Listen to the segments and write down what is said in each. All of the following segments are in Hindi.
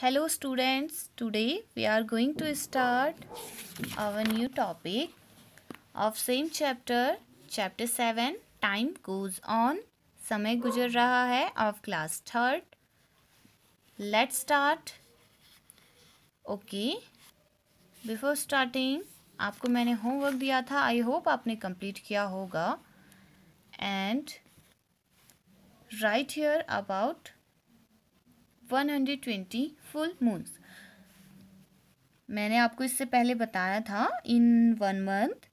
hello students today we are going to start our new topic of same chapter chapter 7 time goes on समय गुजर रहा है of class third let's start okay before starting आपको मैंने होमवर्क दिया था आई होप आपने कंप्लीट किया होगा and right here about 120 full moons मैंने आपको इससे पहले बताया था in one month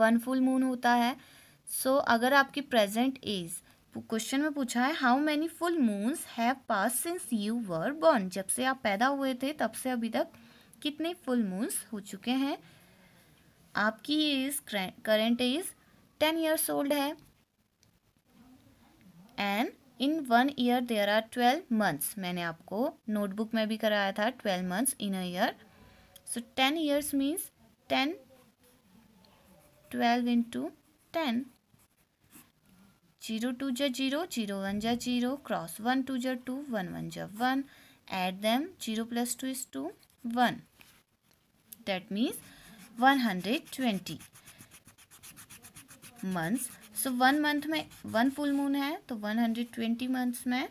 one full moon होता है सो so, अगर आपकी प्रेजेंट एज क्वेश्चन में पूछा है how many full moons have pass since you were born जब से आप पैदा हुए थे तब से अभी तक कितने फुल मून्स हो चुके हैं आपकी age current age ten years old है and in one year there are twelve months मैंने आपको नोटबुक में भी कराया था twelve months in a year so ten years means ten twelve into ten zero two जा जीरो जीरो वन जा जीरो क्रॉस वन टू जा टू वन वन जा one eight then zero plus two is two one that means one hundred twenty months so one month में वन फुल मून है तो वन हंड्रेड ट्वेंटी मंथ्स में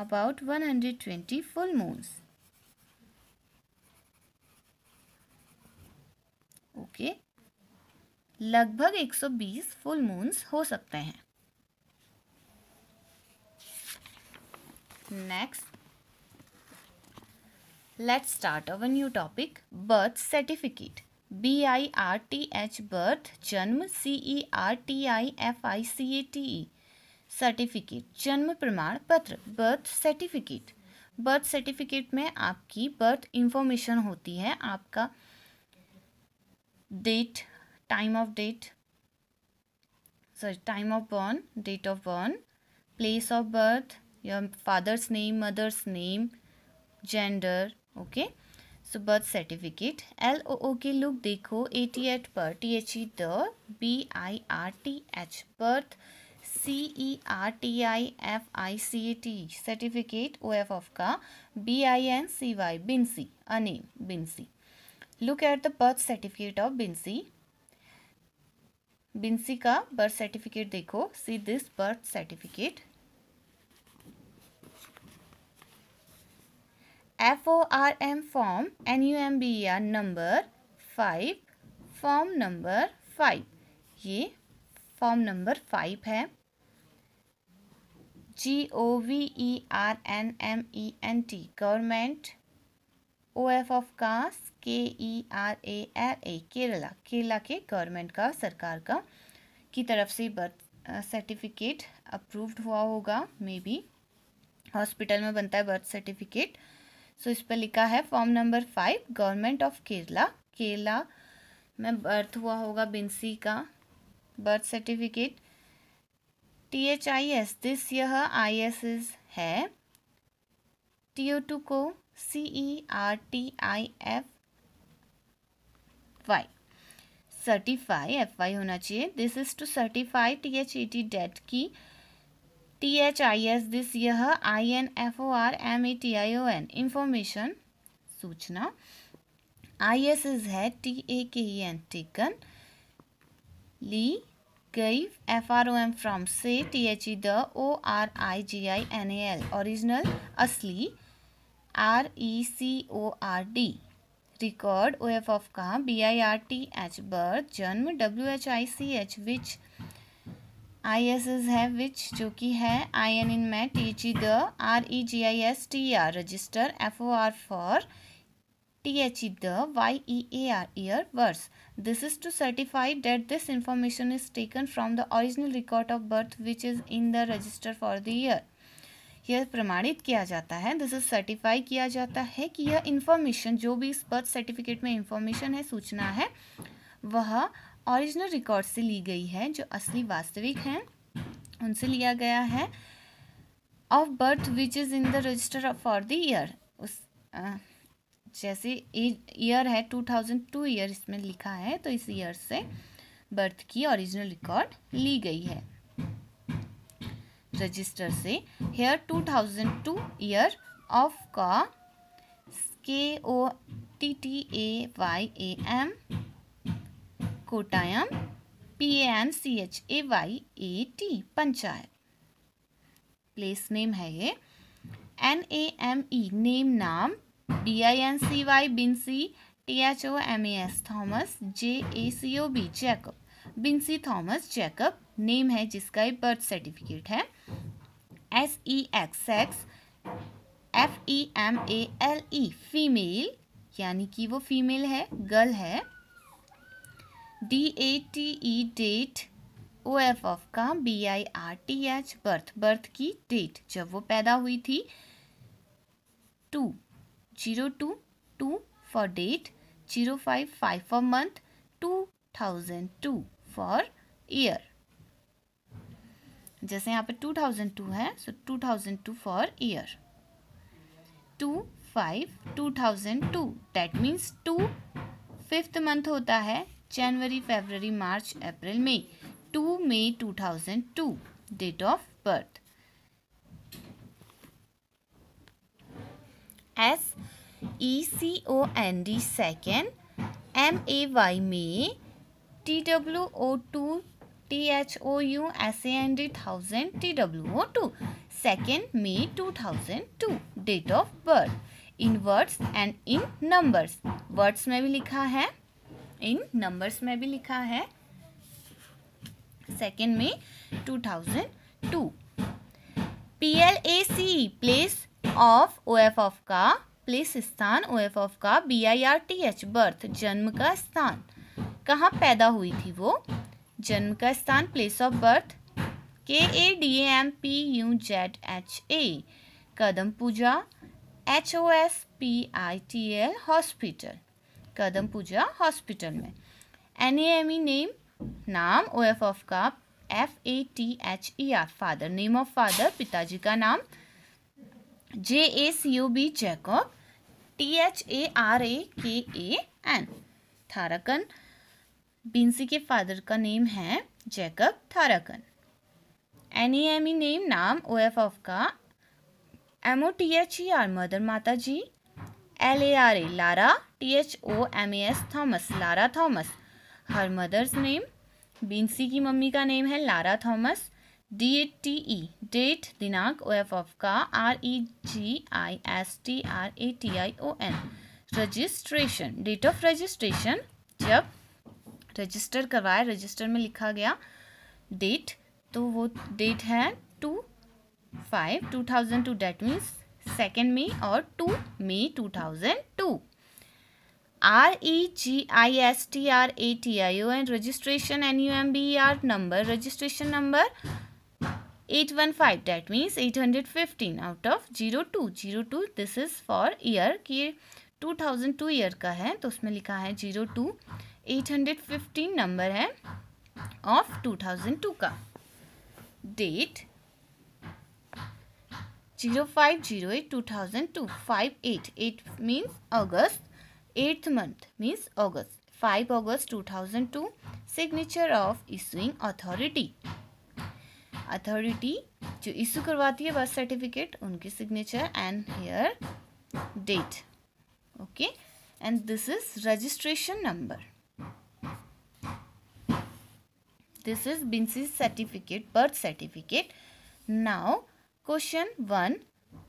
about one hundred twenty full moons okay लगभग एक सौ बीस फुल मून्स हो सकते हैं next let's start our new topic birth certificate B I R T H birth जन्म C E R T I F I C A T E certificate जन्म प्रमाण पत्र बर्थ सर्टिफिकेट बर्थ सर्टिफिकेट में आपकी बर्थ इंफॉर्मेशन होती है आपका date time of date sorry time of birth date of birth place of birth your father's name mother's name gender okay okay? So birth certificate L O O K look देखो ए टी एट पर T H E the I R T H birth C E R T I F I C E T certificate O F of का B I N C Y Bincy a बिन्सी look at the birth certificate of Bincy Bincy का बर्थ सर्टिफिकेट देखो see this birth certificate F O R M form N U M B R number five form number five ये फॉर्म नंबर फाइव है G O V E R N M E N T government O F of कास्ट K E R A L A Kerala Kerala के गवर्नमेंट का सरकार का की तरफ से बर्थ सर्टिफिकेट अप्रूव्ड हुआ होगा मे बी हॉस्पिटल में बनता है बर्थ सर्टिफिकेट सो इस पर लिखा है form number five government of Kerala Kerala में बर्थ हुआ होगा बिन्सी का birth certificate T H I S this यह आई एस एस है टी ओ टू को C E R T I F Y certify F Y होना चाहिए this is to certify T H E T that की T H I S this यह I N F O R M E T I O N information सूचना आई एस इज है T A K E N taken ली गई F R O M from से T H E the O R I G I N A L original असली R E C O R D record O F of का B I R T H birth जन्म W H I C H which I S S है विच जो कि है आई एन इन मैट E G the R E G I S T R register F O R for T H E the Y E A R year verse this is to certify that this information is taken from the original record of birth which is in the register for the year यह प्रमाणित किया जाता है दिस इज सर्टिफाई किया जाता है कि यह इन्फॉर्मेशन जो भी इस बर्थ सर्टिफिकेट में इंफॉर्मेशन है सूचना है वह ओरिजिनल रिकॉर्ड से ली गई है जो असली वास्तविक हैं उनसे लिया गया है of birth which is in the register for the year उस आ, जैसे ईयर है टू थाउजेंड टू ईयर इसमें लिखा है तो इस ईयर से बर्थ की ओरिजिनल रिकॉर्ड ली गई है रजिस्टर से here two thousand two year of का K O T T A Y A M Kottayam P A N C H A Y A T panchayat place name है ये N A M E name नाम B I N C Y Bincy T H O M A S Thomas J A C O B Jacob Bincy Thomas Jacob name है जिसका एक बर्थ सर्टिफिकेट है S E X X F E M A L E female यानी कि वो फीमेल है गर्ल है D A T E date O F of का B I R T H birth birth की डेट जब वो पैदा हुई थी two zero two two four date zero five five for month two thousand two for year जैसे यहाँ पे टू थाउजेंड टू है so two thousand two for year to five two thousand two that means two fifth month होता है जनवरी फेबररी मार्च अप्रैल मई टू मई two thousand two date of birth S E C O N D second M A Y May T W O two T H O U S A N D thousand T W O two second May two thousand two date of birth in words and in numbers words में भी लिखा है इन नंबर्स में भी लिखा है सेकेंड में 2002 P L A C place of O F of का प्लेस स्थान ओ एफ ऑफ का B I R T H birth जन्म का स्थान कहाँ पैदा हुई थी वो जन्म का स्थान place of birth K A D M P U Z H A Kadampuzha H O S P I T L hospital Kadampuzha hospital में N A M E name नाम ओ एफ ऑफ का F A T H E R father name of father पिताजी का नाम J A C O B Jacob T H A R A K A N थाराकन बिन्सी के फादर का नेम है Jacob Tharakan N E M E name नाम ओ एफ ऑफ का M O T H E R mother माता जी L A R A Lara T H O M A S Thomas Lara Thomas her mother's name Bincy की मम्मी का नेम है Lara Thomas D A T E date दिनांक ओ एफ ऑफ का R E G I S T R A T I O N registration date of registration जब रजिस्टर करवाया रजिस्टर में लिखा गया डेट तो वो डेट है two five two thousand two date means second मई और टू मई two thousand two R E G I S T R A T I O and registration N U M B E R number registration number 815 that means 815 out of 02 02 this is for year कि 2002 ईयर का है तो उसमें लिखा है zero two eight hundred fifteen number है ऑफ टू थाउजेंड टू का date zero five zero eight two thousand two five eight eight means अगस्त eighth month means August five August two thousand two signature of issuing authority authority जो इशू करवाती है बर्थ सर्टिफिकेट उनकी signature and here date okay and this is registration number this is Bincy certificate birth certificate now question one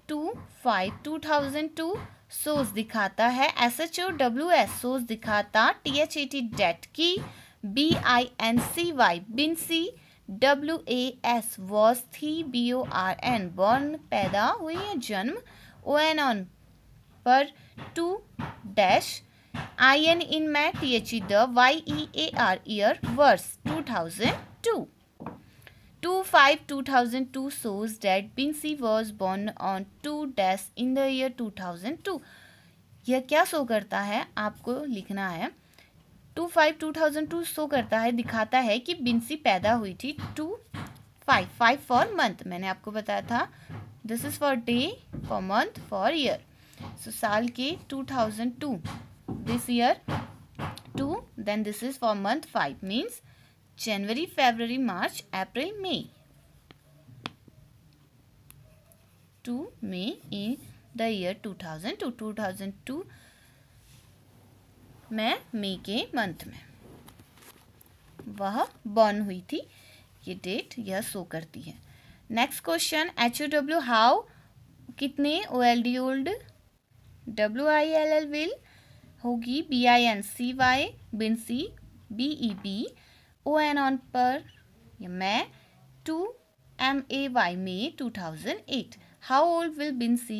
to five two thousand two shows दिखाता है S H O W S shows दिखाता T H A T that date B I N C Y Bincy W A S was थी B O R N born पैदा हुई है जन्म ओ एन ऑन पर two dash I N in मै T H E the Y E A R year verse two thousand two two two two five thousand shows date Bincy was born on two on in the year two thousand two यह क्या शो करता है आपको लिखना है two five two thousand two show करता है दिखाता है कि बिन्सी पैदा हुई थी two five five for month मैंने आपको बताया था this is for day for month for year so साल के two thousand two this year two then this is for month five means January February March April मई two May in the year thousand two thousand two में मई के मंथ में वह बॉर्न हुई थी ये डेट यह सो करती है next question H O W how कितने O L D old W I L L will होगी B I N C Y Bincy B E B O N on पर या मैं two M A Y May two thousand eight how old will Bincy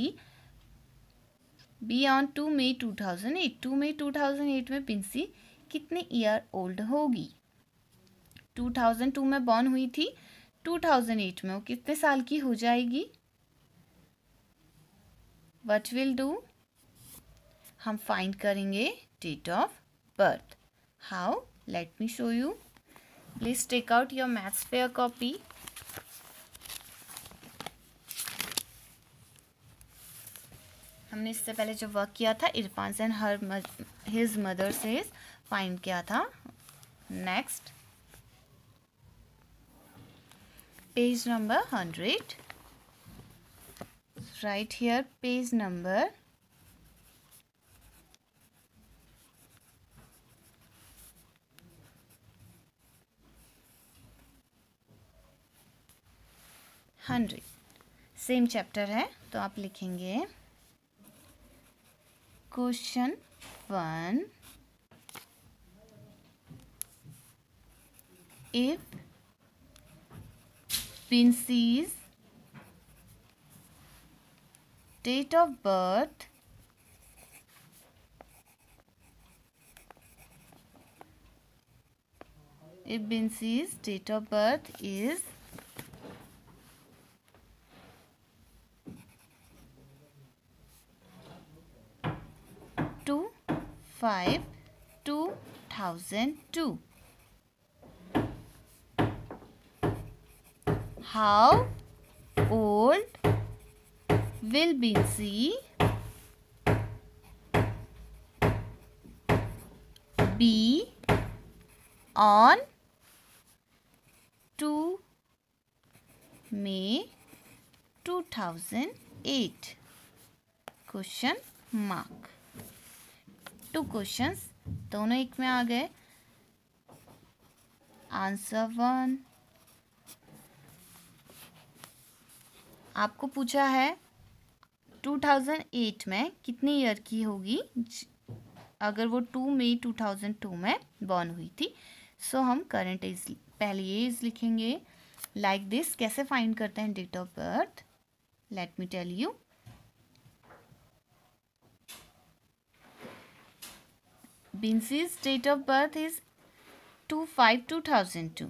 be on two मई टू थाउजेंड एट टू मई टू थाउजेंड एट में बिन्सी कितने ईयर ओल्ड होगी टू थाउजेंड टू में बॉर्न हुई थी टू थाउजेंड एट में वो कितने साल की हो जाएगी वट विल डू हम फाइंड करेंगे date of birth how let me show you please take out your maths fair copy हमने इससे पहले जो वर्क किया था इरफान सेन हर हिज मदर से फाइंड किया था next page number hundred right here page number hundred same chapter है तो आप लिखेंगे question one if Bincy's date of birth if Bincy's date of birth is 5 2002 How old will be C B on 2 May 2008 question mark two questions दोनों एक में आ गए आंसर वन आपको पूछा है 2008 में कितने ईयर की होगी अगर वो 2 मई 2002 में बॉर्न हुई थी सो so, हम करंट एज पहले एज लिखेंगे लाइक like दिस कैसे फाइंड करते हैं date of birth let me tell you Binsi's date of birth is 2 5 2002.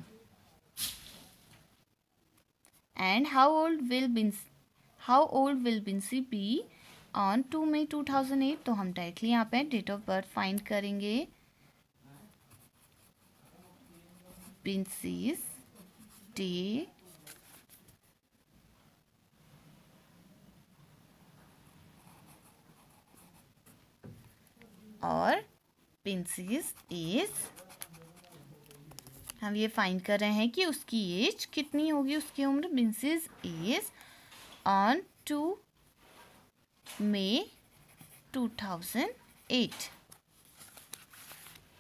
And how old will Binsi how old will Binsi be on 2 मई 2008 तो हम डायरेक्टली यहाँ पे डेट ऑफ बर्थ फाइंड करेंगे Binsi's date डिस्क्रिपेंसीज इज हम ये फाइंड कर रहे हैं कि उसकी एज कितनी होगी उसकी उम्र Bincy's is on two May two thousand eight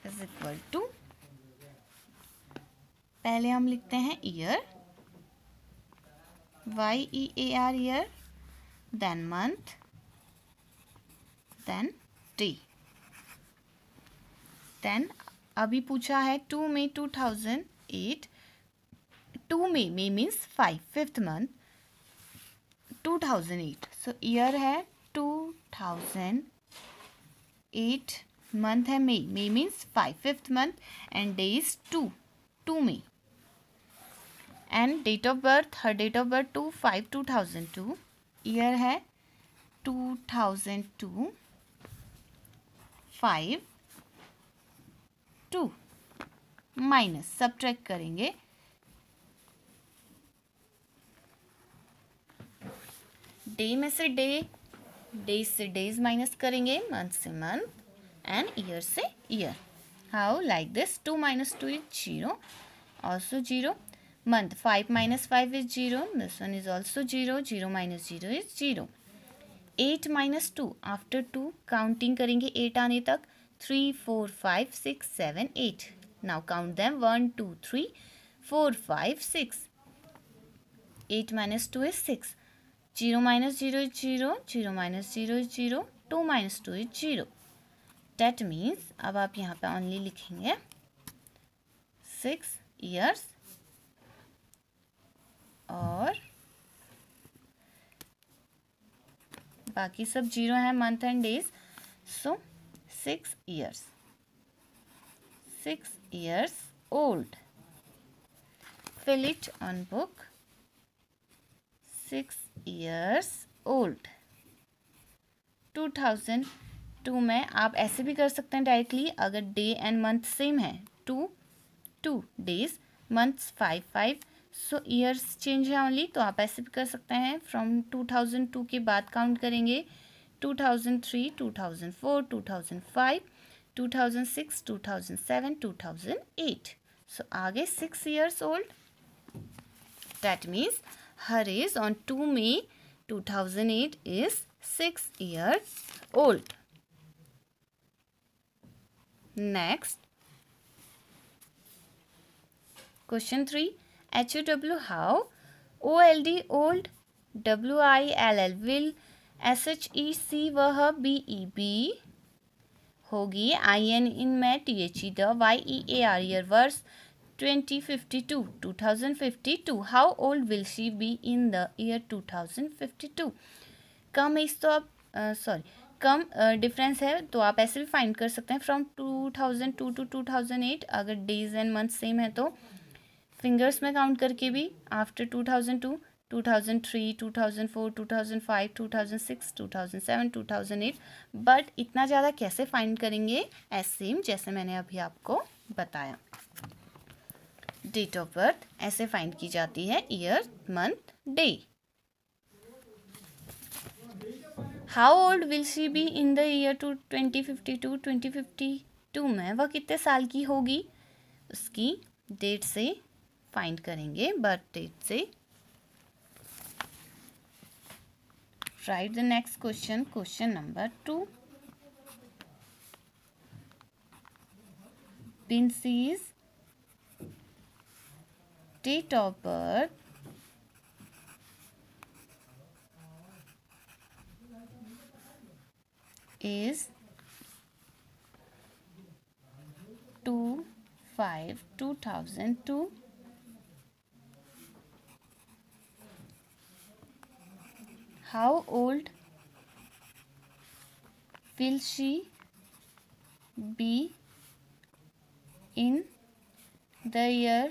is equal to पहले हम लिखते हैं year Y E A R year then month then day then अभी पूछा है टू मई टू थाउजेंड एट टू मई मई means five fifth month two thousand eight so year है टू थाउजेंड एट मंथ है मई May means five fifth month and day is two two मई and date of birth her date of birth two five two thousand two year है two thousand two five two minus subtract करेंगे डे में से डे डेज से डेज माइनस करेंगे मंथ से मंथ एंड ईयर से year how like this two minus two is zero also zero month five minus five is zero this one is also zero zero minus zero is zero eight minus two after two counting करेंगे एट आने तक three, four, five, six, seven, eight. Now count them one, two, three, four, five, six. eight minus two is six zero minus zero is zero zero minus zero is zero two minus two is zero That means अब आप यहाँ पे only लिखेंगे six years और बाकी सब जीरो है month and days so six years. Six years old. Fill it on book. Six years old. 2002 में आप ऐसे भी कर सकते हैं डायरेक्टली अगर डे एंड मंथ सेम है two two days months five five so years change है ओनली तो आप ऐसे भी कर सकते हैं फ्रॉम 2002 के बाद काउंट करेंगे 2003, 2004, 2005, 2006, 2007, 2008. So, age 6 years old. That means her age on 2 May 2008 is 6 years old. Next, question 3. HOW, how? OLD old, WILL, will S H E she वह बी ई बी होगी आई एन इन मै T H E the Y E A R year verse twenty fifty two two thousand fifty two how old will she be in the year two thousand fifty two come is तो आप सॉरी कम डिफरेंस है तो आप ऐसे भी फाइंड कर सकते हैं from two thousand two two two thousand eight अगर डेज एंड मंथ सेम है तो फिंगर्स में काउंट करके भी after two thousand two 2006, 2007, 2008 but इतना ज़्यादा कैसे फाइंड करेंगे एज सेम जैसे मैंने अभी आपको बताया डेट ऑफ बर्थ ऐसे फाइंड की जाती है year month day how old will she be in the year two twenty fifty two twenty fifty two में वह कितने साल की होगी उसकी डेट से फाइंड करेंगे बर्थ डेट से write the next question question number 2 Pinsy's date of birth is 2 5 2002 how old will she be in the year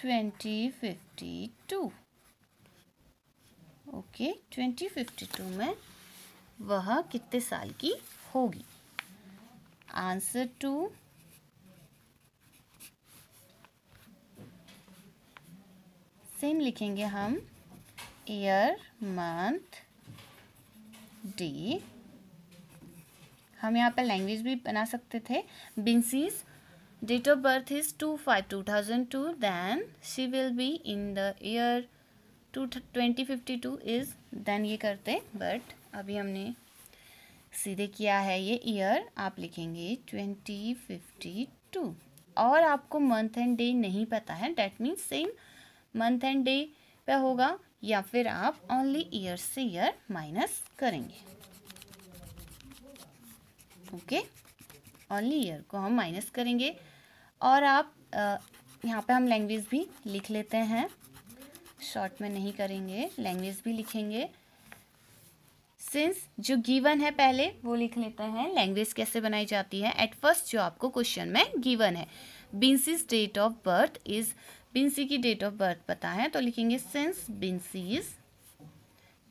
2052 okay okay, 2052 में वह कितने साल की होगी आंसर टू सेम लिखेंगे हम ईयर मंथ डी हम यहाँ पर लैंग्वेज भी बना सकते थे Binsy's date of birth is two five two thousand two then she will be in the year two twenty fifty two is then ये करते बट अभी हमने सीधे किया है ये ईयर आप लिखेंगे ट्वेंटी फिफ्टी टू और आपको मंथ एंड डे नहीं पता है that means same month and day पे होगा या फिर आप ओनली ईयर से ईयर माइनस करेंगे ओके ओनली ईयर को हम माइनस करेंगे और आप आ, यहाँ पे हम लैंग्वेज भी लिख लेते हैं शॉर्ट में नहीं करेंगे लैंग्वेज भी लिखेंगे सिंस जो गिवन है पहले वो लिख लेते हैं लैंग्वेज कैसे बनाई जाती है एट फर्स्ट जो आपको क्वेश्चन में गिवन है Binsy's date of birth is Binsy की डेट ऑफ बर्थ पता है तो लिखेंगे since Binsy's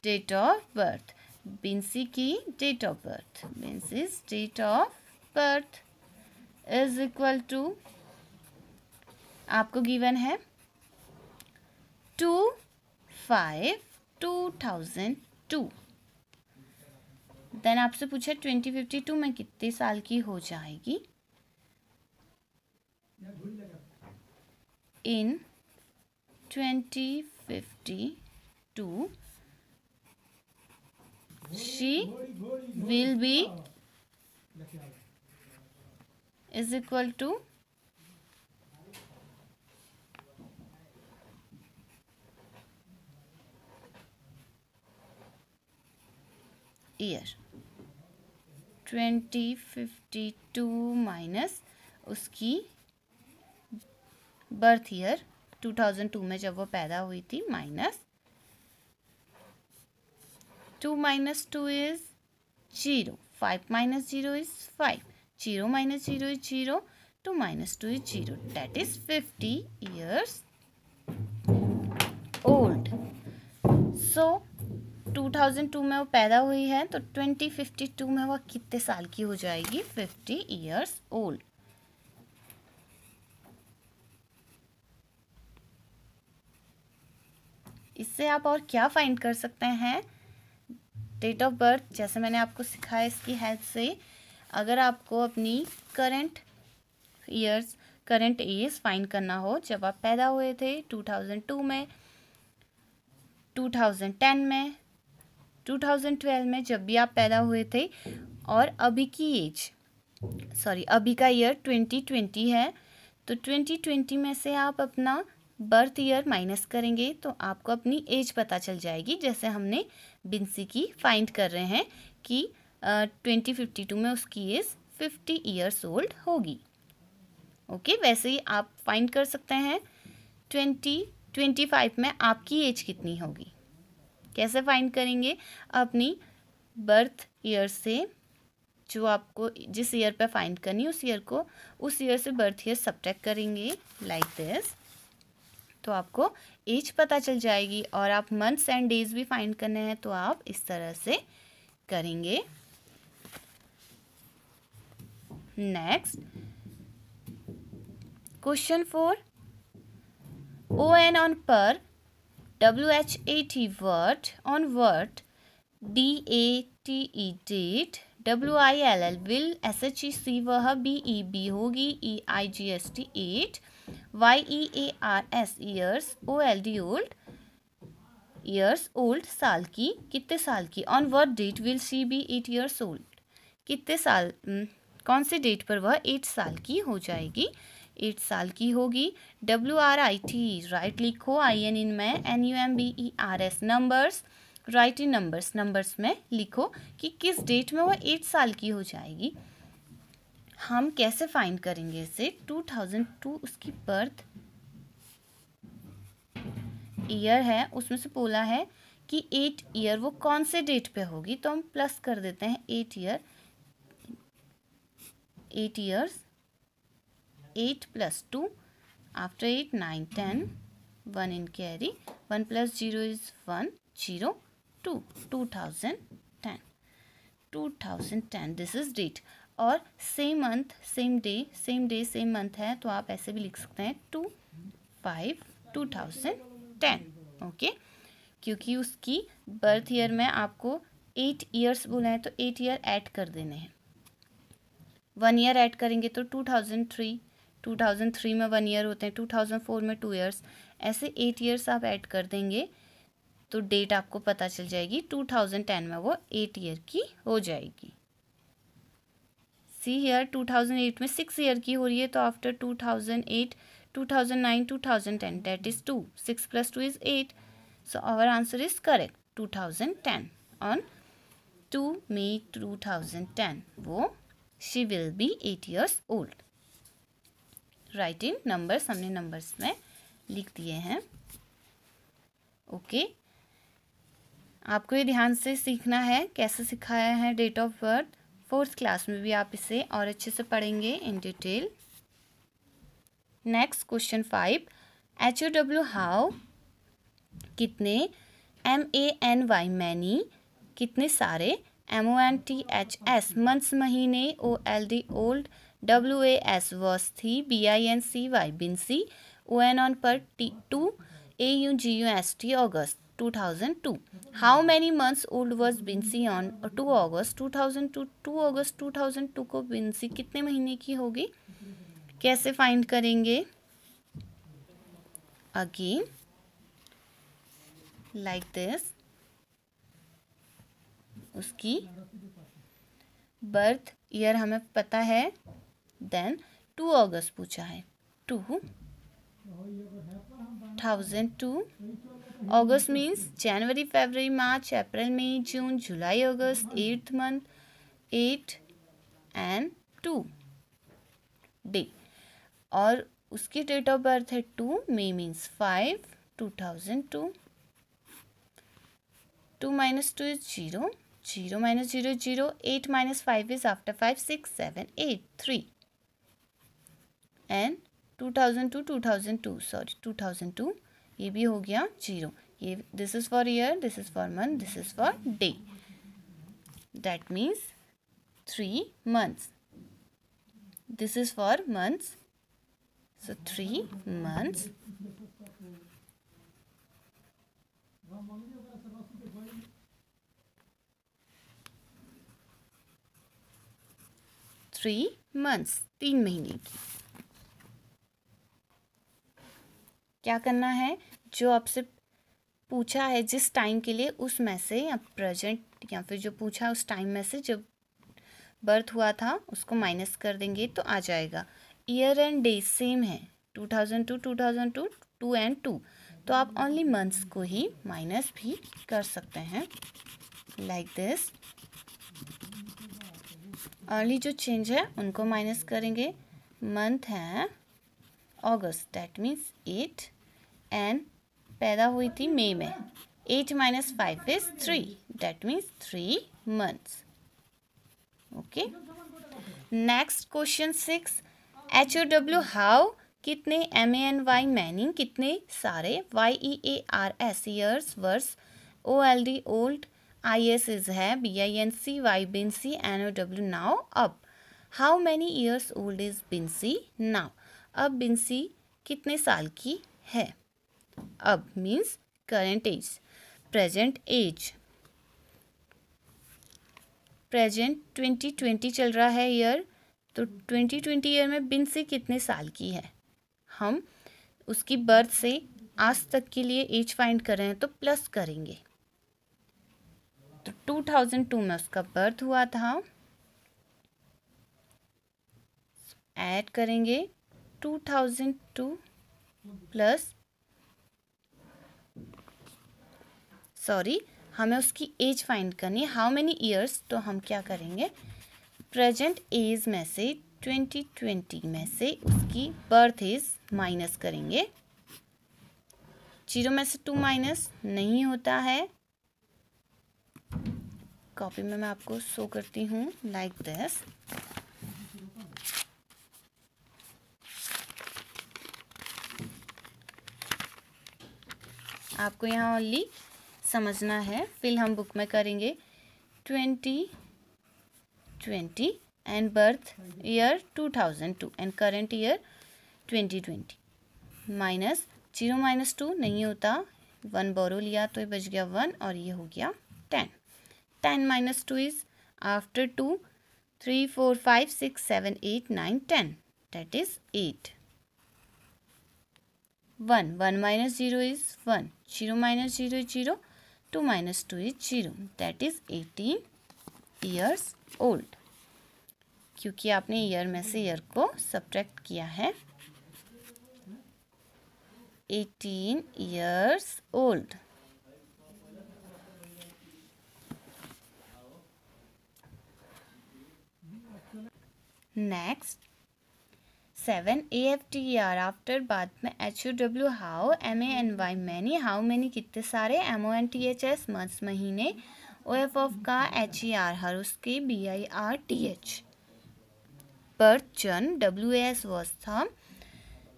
date of birth Binsy की date of birth Binsy's date of birth is equal to आपको गिवन है two five two thousand two then आपसे पूछा ट्वेंटी फिफ्टी टू में कितने साल की हो जाएगी in 2052 she will be is equal to year 2052 minus उसकी बर्थ ईयर 2002 में जब वो पैदा हुई थी minus two minus two is zero five minus zero is five zero minus zero is zero two minus two is zero date is fifty years old so 2002 में वो पैदा हुई है तो 2052 में वह कितने साल की हो जाएगी 50 ईयर्स ओल्ड इससे आप और क्या फाइंड कर सकते हैं डेट ऑफ बर्थ जैसे मैंने आपको सिखाया इसकी हेल्प से अगर आपको अपनी current years current age find करना हो जब आप पैदा हुए थे 2002 में 2010 में 2012 में जब भी आप पैदा हुए थे और अभी की एज सॉरी अभी का ईयर 2020 है तो 2020 में से आप अपना बर्थ ईयर माइनस करेंगे तो आपको अपनी एज पता चल जाएगी जैसे हमने बिन्सी की फाइंड कर रहे हैं कि ट्वेंटी फिफ्टी टू में उसकी एज फिफ्टी ईयर्स ओल्ड होगी ओके वैसे ही आप फाइंड कर सकते हैं ट्वेंटी ट्वेंटी फाइव में आपकी एज कितनी होगी कैसे फाइंड करेंगे अपनी बर्थ ईयर से जो आपको जिस ईयर पे फाइंड करनी उस ईयर को उस ईयर से बर्थ ईयर सब्ट्रैक्ट करेंगे लाइक like दिस तो आपको एज पता चल जाएगी और आप मंथ्स एंड डेज भी फाइंड करने हैं तो आप इस तरह से करेंगे next question four O N on पर W H A T what on what D A T E date W I L L will S H E she वह बी ई बी होगी E I G S T eight Y E A R S years O L D old years old साल की कितने साल की on what date will she be eight years old कितने साल हम्म, कौन से डेट पर वह एट साल की हो जाएगी एट साल की होगी W R I T write लिखो आई एन इन में N U M B E R S numbers write in numbers numbers में लिखो कि किस डेट में वह एट साल की हो जाएगी हम कैसे फाइंड करेंगे इसे 2002 उसकी बर्थ ईयर है उसमें से बोला है कि एट ईयर वो कौन से डेट पे होगी तो हम प्लस कर देते हैं eight year eight years eight plus two after eight nine ten one in carry one plus zero is one zero two two thousand ten two thousand ten this is date और same month same day same day same month है तो आप ऐसे भी लिख सकते हैं two five two thousand ten okay क्योंकि उसकी बर्थ ईयर में आपको एट ईयर्स बोला है तो एट ईयर ऐड कर देने हैं वन ईयर ऐड करेंगे तो two thousand three two thousand three में वन ईयर होते हैं टू थाउजेंड फोर में टू ईयर्स ऐसे एट ईयर्स आप ऐड कर देंगे तो डेट आपको पता चल जाएगी टू थाउजेंड टेन में वो एट ईयर की हो जाएगी सी हेयर एट में सिक्स ईयर की हो रही है तो after two two thousand thousand eight nine two thousand ten that is two six plus two is eight so our answer is correct two thousand two May two thousand ten वो she will be eight years old write in numbers हमने नंबर्स में लिख दिए हैं ओके okay. आपको ये ध्यान से सीखना है कैसे सिखाया है date of birth fourth class में भी आप इसे और अच्छे से पढ़ेंगे in detail next question five H O W how कितने M A N Y many कितने सारे M O N T H S months महीने O L D old W A S was थी B I N C Y Binsy O N on पर T two A U G U S T August 2002 how many months old was Binsy on 2 अगस्त 2002 2 अगस्त 2002 को बिंसी कितने महीने की होगी कैसे फाइंड करेंगे अगेन लाइक दिस उसकी बर्थ ईयर हमें पता है देन टू अगस्त पूछा है two thousand two August means January, February, March, April, May, June, July, August, 8th month, 8 and 2 day. और उसकी डेट ऑफ बर्थ है two May means five two thousand two two minus two is zero zero minus zero zero eight minus five is after five six seven eight three and two thousand two two thousand two sorry two thousand two ये भी हो गया जीरो ये this is for year this is for month this is for day that means three months this is for months so three months three months तीन महीने की क्या करना है जो आपसे पूछा है जिस टाइम के लिए उस में से या प्रेजेंट या फिर जो पूछा उस टाइम में से जब बर्थ हुआ था उसको माइनस कर देंगे तो आ जाएगा ईयर एंड डे सेम है two thousand two two thousand two two and two तो आप ओनली मंथ्स को ही माइनस भी कर सकते हैं लाइक दिस ओनली जो चेंज है उनको माइनस करेंगे मंथ है अगस्त डैट मीन्स एट एंड पैदा हुई थी मई में eight minus five is three that means three months okay next question six H O W how कितने M A N Y many कितने सारे Y E A R S years was O L D old I S is है B I N C Y Binsy N O W now up how many years old is Binsy now अब बिन्सी कितने साल की है अब means current age present age present twenty twenty चल रहा है ईयर तो ट्वेंटी ट्वेंटी ईयर में बिन्सी कितने साल की है हम उसकी बर्थ से आज तक के लिए एज फाइंड कर रहे हैं तो प्लस करेंगे तो टू थाउजेंड टू में उसका बर्थ हुआ था ऐड करेंगे two thousand two plus sorry हमें उसकी एज फाइंड करनी है हाउ मेनी ईयर्स तो हम क्या करेंगे प्रेजेंट एज में से ट्वेंटी ट्वेंटी में से उसकी बर्थ एज माइनस करेंगे जीरो में से टू माइनस नहीं होता है कॉपी में मैं आपको शो करती हूँ लाइक दिस आपको यहाँ ओनली समझना है फिल हम बुक में करेंगे twenty twenty and birth year two thousand two and current year twenty twenty minus zero minus two नहीं होता वन बोरो लिया तो ये बच गया वन और ये हो गया ten ten minus two is after two three four five six seven eight nine ten date is eight one one minus zero is one zero minus zero is zero two minus two is zero that is eighteen years old क्योंकि आपने ईयर में से ईयर को सब्ट्रैक्ट किया है eighteen years old next seven A F T E R after बाद में H U W how M A N Y many how many कितने सारे M O N T H S month महीने ओ एफ ऑफ का एच ई आर हर उसके B I R T H birth जन्म डब्ल्यू एस वॉज था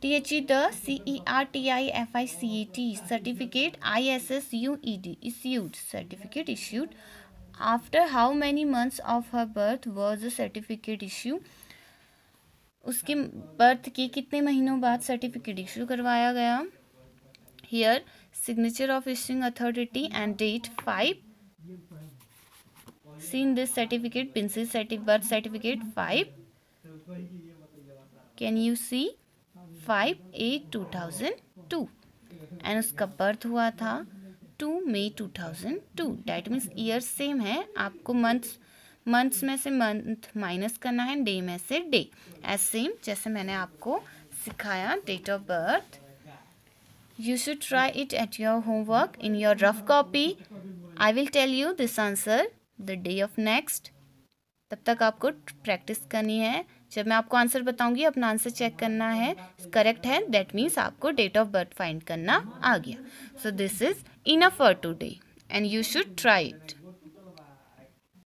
T H E the C E R T I F I C E T certificate I S S U E D issued certificate issued after how many months of her birth was a certificate issue उसके बर्थ के कितने महीनों बाद सर्टिफिकेट इशू करवाया गया here signature of issuing authority and date five seen this certificate Binsy's birth certificate five can you see five eight two thousand two and उसका बर्थ हुआ था टू मई two thousand two that means year same है आपको मंथ्स मंथ्स में से मंथ माइनस करना है डे में से डे एज सेम जैसे मैंने आपको सिखाया date of birth you should try it at your homework in your rough copy I will tell you this answer the day of next तब तक आपको प्रैक्टिस करनी है जब मैं आपको आंसर बताऊंगी अपना आंसर चेक करना है करेक्ट है दैट मीन्स आपको डेट ऑफ बर्थ फाइंड करना आ गया so this is enough for day and you should try it